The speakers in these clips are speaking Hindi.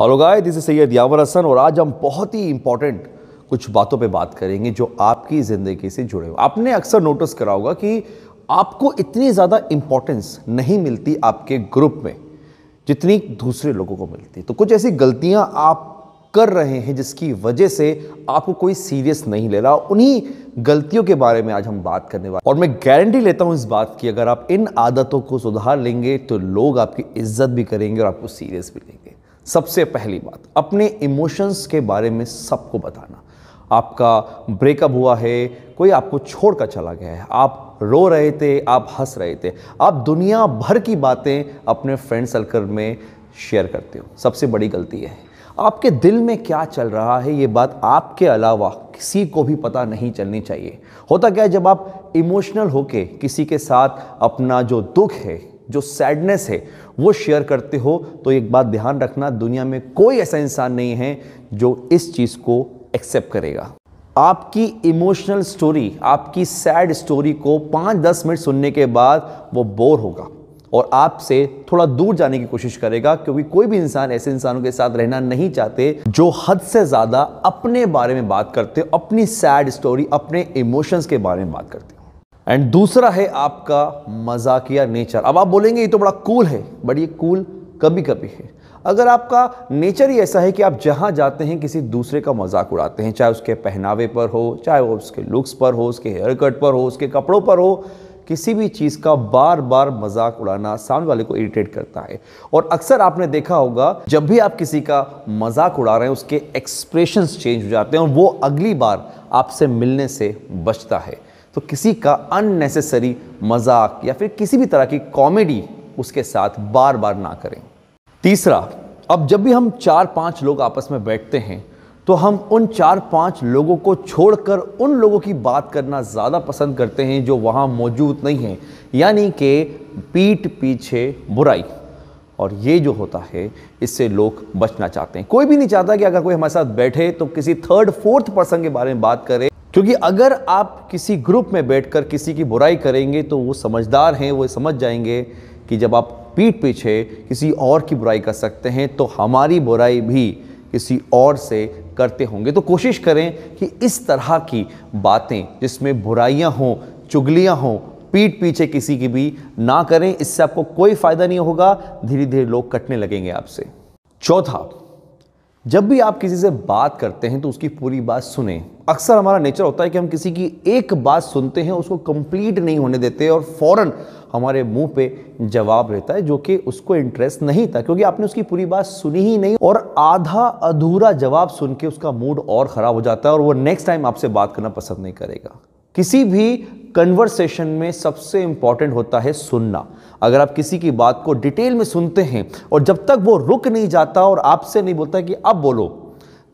hello guy this is Syed Yawar Hasan और आज हम बहुत ही इंपॉर्टेंट कुछ बातों पे बात करेंगे जो आपकी ज़िंदगी से जुड़े हुए आपने अक्सर नोटिस करा होगा कि आपको इतनी ज़्यादा इम्पोर्टेंस नहीं मिलती आपके ग्रुप में जितनी दूसरे लोगों को मिलती तो कुछ ऐसी गलतियाँ आप कर रहे हैं जिसकी वजह से आपको कोई सीरियस नहीं ले रहा उन्हीं गलतियों के बारे में आज हम बात करने वाले और मैं गारंटी लेता हूं इस बात की अगर आप इन आदतों को सुधार लेंगे तो लोग आपकी इज्जत भी करेंगे और आपको सीरियस भी लेंगे सबसे पहली बात अपने इमोशंस के बारे में सबको बताना आपका ब्रेकअप हुआ है कोई आपको छोड़कर चला गया है आप रो रहे थे आप हंस रहे थे आप दुनिया भर की बातें अपने फ्रेंड सर्कल में शेयर करते हो सबसे बड़ी गलती है आपके दिल में क्या चल रहा है ये बात आपके अलावा किसी को भी पता नहीं चलनी चाहिए होता क्या है जब आप इमोशनल होके किसी के साथ अपना जो दुख है जो सैडनेस है वो शेयर करते हो तो एक बात ध्यान रखना दुनिया में कोई ऐसा इंसान नहीं है जो इस चीज़ को एक्सेप्ट करेगा आपकी इमोशनल स्टोरी आपकी सैड स्टोरी को पाँच दस मिनट सुनने के बाद वो बोर होगा और आपसे थोड़ा दूर जाने की कोशिश करेगा क्योंकि कोई भी इंसान ऐसे इंसानों के साथ रहना नहीं चाहते जो हद से ज़्यादा अपने बारे में बात करते अपनी सैड स्टोरी अपने इमोशंस के बारे में बात करते एंड दूसरा है आपका मजाकिया नेचर अब आप बोलेंगे ये तो बड़ा कूल है बट ये कूल कभी कभी है अगर आपका नेचर ही ऐसा है कि आप जहाँ जाते हैं किसी दूसरे का मजाक उड़ाते हैं चाहे उसके पहनावे पर हो चाहे वो उसके लुक्स पर हो उसके हेयर कट पर हो उसके कपड़ों पर हो किसी भी चीज़ का बार बार मजाक उड़ाना सामने वाले को इरिटेट करता है और अक्सर आपने देखा होगा जब भी आप किसी का मजाक उड़ा रहे हैं उसके एक्सप्रेशंस चेंज हो जाते हैं और वो अगली बार आपसे मिलने से बचता है तो किसी का अननेसेसरी मजाक या फिर किसी भी तरह की कॉमेडी उसके साथ बार बार ना करें तीसरा अब जब भी हम चार पांच लोग आपस में बैठते हैं तो हम उन चार पांच लोगों को छोड़कर उन लोगों की बात करना ज़्यादा पसंद करते हैं जो वहाँ मौजूद नहीं हैं यानी कि पीठ पीछे बुराई और ये जो होता है इससे लोग बचना चाहते हैं कोई भी नहीं चाहता कि अगर कोई हमारे साथ बैठे तो किसी थर्ड फोर्थ पर्सन के बारे में बात करे क्योंकि अगर आप किसी ग्रुप में बैठकर किसी की बुराई करेंगे तो वो समझदार हैं वो समझ जाएंगे कि जब आप पीठ पीछे किसी और की बुराई कर सकते हैं तो हमारी बुराई भी किसी और से करते होंगे तो कोशिश करें कि इस तरह की बातें जिसमें बुराइयां हों चुगलियां हों पीठ पीछे किसी की भी ना करें इससे आपको कोई फ़ायदा नहीं होगा धीरे धीरे लोग कटने लगेंगे आपसे चौथा जब भी आप किसी से बात करते हैं तो उसकी पूरी बात सुने अक्सर हमारा नेचर होता है कि हम किसी की एक बात सुनते हैं उसको कंप्लीट नहीं होने देते और फौरन हमारे मुंह पे जवाब रहता है जो कि उसको इंटरेस्ट नहीं था क्योंकि आपने उसकी पूरी बात सुनी ही नहीं और आधा अधूरा जवाब सुन के उसका मूड और ख़राब हो जाता है और वो नेक्स्ट टाइम आपसे बात करना पसंद नहीं करेगा किसी भी कन्वर्सेशन में सबसे इंपॉर्टेंट होता है सुनना अगर आप किसी की बात को डिटेल में सुनते हैं और जब तक वो रुक नहीं जाता और आपसे नहीं बोलता कि अब बोलो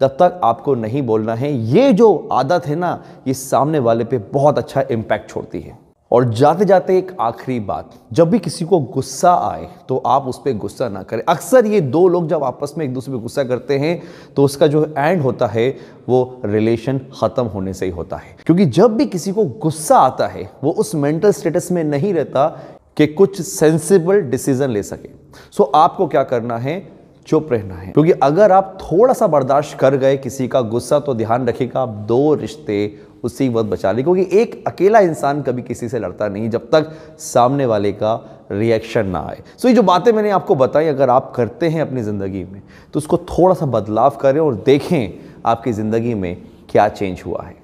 तब तक आपको नहीं बोलना है ये जो आदत है ना ये सामने वाले पे बहुत अच्छा इम्पैक्ट छोड़ती है और जाते जाते एक आखिरी बात जब भी किसी को गुस्सा आए तो आप उस पर गुस्सा ना करें अक्सर ये दो लोग जब आपस में एक दूसरे पर गुस्सा करते हैं तो उसका जो एंड होता है वो रिलेशन ख़त्म होने से ही होता है क्योंकि जब भी किसी को गुस्सा आता है वो उस मेंटल स्टेटस में नहीं रहता कि कुछ सेंसिबल डिसीज़न ले सके सो so, आपको क्या करना है चुप रहना है क्योंकि अगर आप थोड़ा सा बर्दाश्त कर गए किसी का गुस्सा तो ध्यान रखिएगा आप दो रिश्ते उसी वक्त बचा लें क्योंकि एक अकेला इंसान कभी किसी से लड़ता नहीं जब तक सामने वाले का रिएक्शन ना आए सो ये जो बातें मैंने आपको बताई अगर आप करते हैं अपनी ज़िंदगी में तो उसको थोड़ा सा बदलाव करें और देखें आपकी ज़िंदगी में क्या चेंज हुआ है